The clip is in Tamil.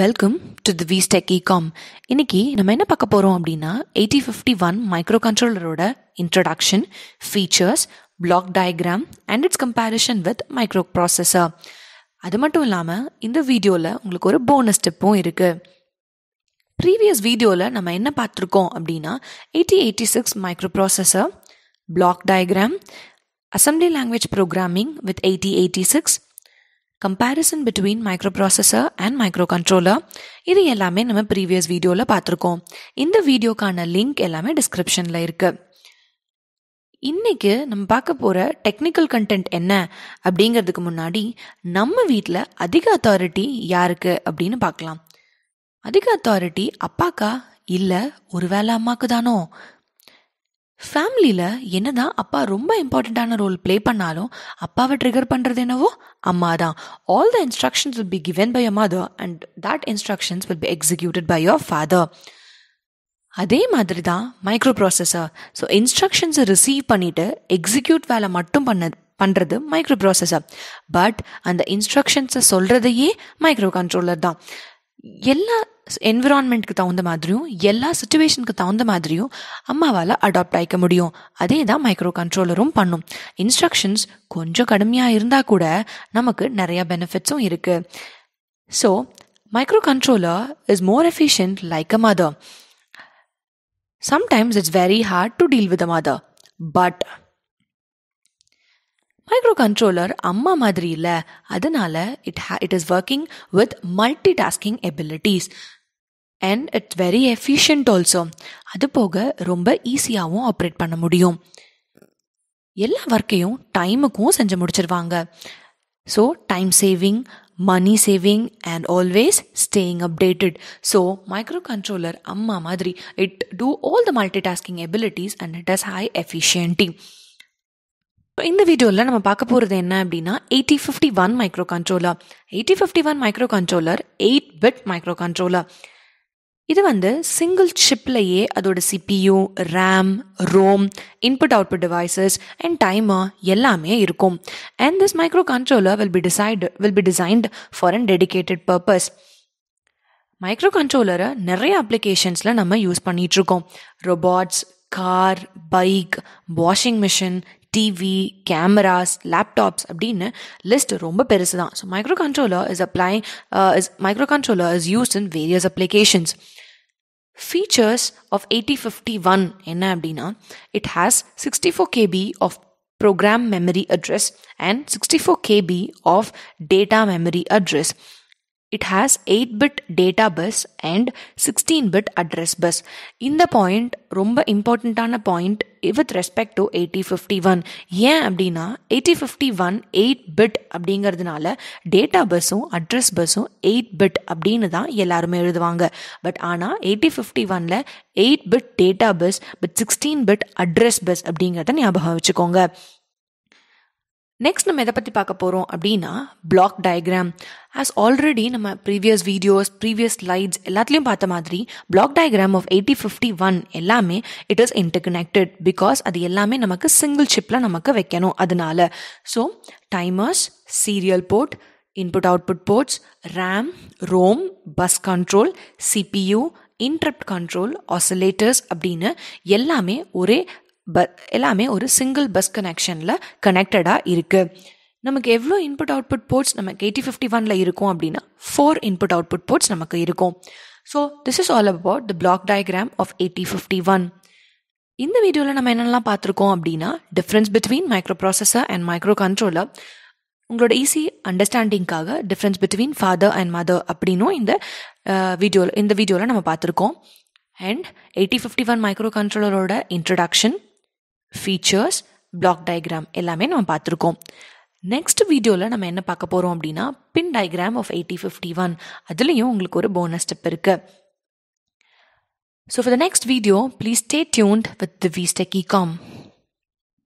வெல்கம் டு தி விஸ்டெக் இகாம் இன்னைக்கு நம்ம என்ன பார்க்க போகிறோம் அப்படின்னா எயிட்டி ஃபிஃப்டி ஒன் மைக்ரோ கண்ட்ரோலரோட introduction features block diagram and its comparison with micro processor அது மட்டும் இல்லாமல் இந்த வீடியோவில் உங்களுக்கு ஒரு போனஸ் ஸ்டெப்பும் இருக்குது ப்ரீவியஸ் வீடியோவில் நம்ம என்ன பார்த்துருக்கோம் அப்படின்னா eighty eighty six micro processor block diagram assembly language programming with eighty eighty six comparison between micro processor and micro controller இது எல்லாமே நம்ம ப்ரீவியஸ் வீடியோவில் பார்த்துருக்கோம் இந்த வீடியோக்கான லிங்க் எல்லாமே டிஸ்கிரிப்ஷனில் இருக்குது இன்னைக்கு நம்ம பார்க்க போகிற டெக்னிக்கல் கண்டென்ட் என்ன அப்படிங்கிறதுக்கு முன்னாடி நம்ம வீட்டில் அதிக அத்தாரிட்டி யாருக்கு அப்படின்னு பார்க்கலாம் அதிக அத்தாரிட்டி அப்பாக்கா இல்லை ஒருவேளை அம்மாவுக்கு தானோ ஃபேமிலியில் என்னதான் அப்பா ரொம்ப இம்பார்ட்டண்ட்டான ரோல் ப்ளே பண்ணாலும் அப்பாவை ட்ரிகர் பண்ணுறது என்னவோ அம்மா தான் all the instructions will be given by a mother and that instructions will be executed by your father அதே மாதிரி தான் மைக்ரோ ப்ராசஸர் ஸோ இன்ஸ்ட்ரக்ஷன்ஸை ரிசீவ் பண்ணிவிட்டு எக்ஸிக்யூட் வேலை மட்டும் பண்ண பண்ணுறது மைக்ரோ ப்ராசஸர் பட் அந்த இன்ஸ்ட்ரக்ஷன்ஸை சொல்கிறதையே மைக்ரோ கண்ட்ரோலர் தான் எல்லா என்விரான்மெண்ட்க்கு தகுந்த மாதிரியும் எல்லா சுச்சுவேஷனுக்கு தகுந்த மாதிரியும் அம்மாவால் அடாப்ட் ஆகிக்க முடியும் அதே தான் மைக்ரோ கண்ட்ரோலரும் பண்ணும் இன்ஸ்ட்ரக்ஷன்ஸ் கொஞ்சம் கடுமையாக இருந்தால் கூட நமக்கு நிறையா பெனிஃபிட்ஸும் இருக்குது so micro controller is more efficient like a mother sometimes it's very hard to deal with a mother but microcontroller அம்மா மாதிரி இல்லை அதனால it ha it is working with multi tasking abilities and it's very efficient also அது போக ரொம்ப ஈஸியாகவும் ஆப்ரேட் பண்ண முடியும் எல்லா ஒர்க்கையும் டைமுக்கும் செஞ்சு முடிச்சிருவாங்க so time saving money saving and always staying updated so micro controller அம்மா மாதிரி it do all the multi tasking abilities and it has high efficiency இந்த வீடியோவில் நம்ம பார்க்க போகிறது என்ன அப்படின்னா eighty fifty one micro controller eighty fifty one micro controller eight bit micro controller இது வந்து சிங்கிள் சிப்லையே அதோட CPU RAM ROM input output devices and timer எல்லாமே இருக்கும் and this micro controller will be decide will be designed for an dedicated purpose micro கண்ட்ரோலரை நிறைய அப்ளிகேஷன்ஸில் நம்ம யூஸ் பண்ணிகிட்ருக்கோம் robots car bike washing machine TV cameras laptops அப்படின்னு லிஸ்ட் ரொம்ப பெருசு தான் so micro controller is apply is micro controller is used in various applications features of eighty fifty one என்ன அப்படின்னா it has sixty four KB of program memory address and 64 KB of data memory address. It has eight bit data bus and sixteen bit address bus இந்த பாயிண்ட் ரொம்ப இம்பார்ட்டண்ட்டான point with respect to eighty fifty one ஏன் அப்படின்னா eighty fifty one eight bit அப்படிங்கிறதுனால டேட்டா பஸ்ஸும் அட்ரஸ் பஸ்ஸும் எயிட் பிட் அப்படின்னு தான் எல்லாருமே எழுதுவாங்க பட் ஆனால் எயிட்டி ஃபிஃப்டி ஒனில் eight bit data bus but sixteen bit address bus அப்படிங்கிறத ஞாபகம் வச்சுக்கோங்க நெக்ஸ்ட் நம்ம எதை பற்றி பார்க்க போகிறோம் அப்படின்னா பிளாக் டயக்ராம் ஆஸ் ஆல்ரெடி நம்ம ப்ரீவியஸ் வீடியோஸ் ப்ரீவியஸ் ஸ்லைட்ஸ் எல்லாத்துலேயும் பார்த்த மாதிரி block diagram of eighty fifty one எல்லாமே it is interconnected because அது எல்லாமே நமக்கு சிங்கிள் சிப்பில் நமக்கு வைக்கணும் அதனால so timers serial port input output ports RAM ROM bus control CPU interrupt control oscillators அப்படின்னு எல்லாமே ஒரே ப எல்லாமே ஒரு சிங்கிள் பஸ் கனெக்ஷனில் கனெக்டடாக இருக்குது நமக்கு எவ்வளோ இன்புட் அவுட்புட் போர்ட்ஸ் நமக்கு எயிட்டி ஃபிஃப்டி ஒனில் இருக்கும் அப்படின்னா ஃபோர் இன்புட் அவுட்புட் போர்ட்ஸ் நமக்கு இருக்கும் so this is all about the block diagram of eighty fifty one இந்த வீடியோவில் நம்ம என்னெல்லாம் பார்த்துருக்கோம் அப்படின்னா difference between micro processor and micro controller உங்களோட ஈஸி அண்டர்ஸ்டாண்டிங்காக difference between father and mother அப்படின்னும் இந்த வீடியோவில் இந்த வீடியோவில் நம்ம பார்த்துருக்கோம் and eighty fifty one micro கண்ட்ரோலரோட இன்ட்ரடக்ஷன் ஃபீச்சர்ஸ் பிளாக் டயக்ராம் எல்லாமே நம்ம பார்த்துருக்கோம் நெக்ஸ்ட் வீடியோவில் நம்ம என்ன பார்க்க போகிறோம் அப்படின்னா pin diagram of eighty fifty one அதுலேயும் உங்களுக்கு ஒரு போனஸ் ஸ்டெப் இருக்குது So the next video please stay tuned with with the e com